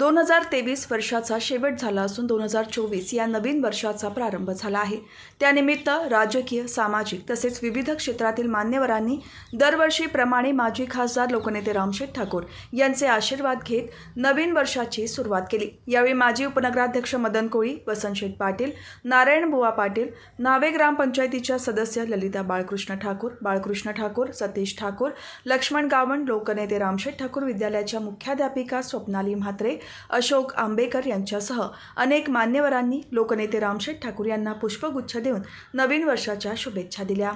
दोन हजार तेवीस वर्षाचा शेवट झाला असून दोन हजार चोवीस या नवीन वर्षाचा प्रारंभ झाला आहे त्यानिमित्त राजकीय सामाजिक तसेच विविध क्षेत्रातील मान्यवरांनी दरवर्षीप्रमाणे माजी खासदार लोकनेते रामशेठ ठाकूर यांचे आशीर्वाद घेत नवीन वर्षाची सुरुवात केली यावेळी माजी उपनगराध्यक्ष मदन कोळी वसंतशेठ पाटील नारायण बुवा पाटील नावे ग्रामपंचायतीच्या सदस्य ललिता बाळकृष्ण ठाकूर बाळकृष्ण ठाकूर सतीश ठाकूर लक्ष्मण गावण लोकनेते रामशेठ ठाकूर विद्यालयाच्या मुख्याध्यापिका स्वप्नाली म्हात्रे अशोक आंबेकर यांच्यासह अनेक मान्यवरांनी लोकनेते रामशेठ ठाकूर यांना पुष्पगुच्छ देऊन नवीन वर्षाच्या शुभेच्छा दिल्या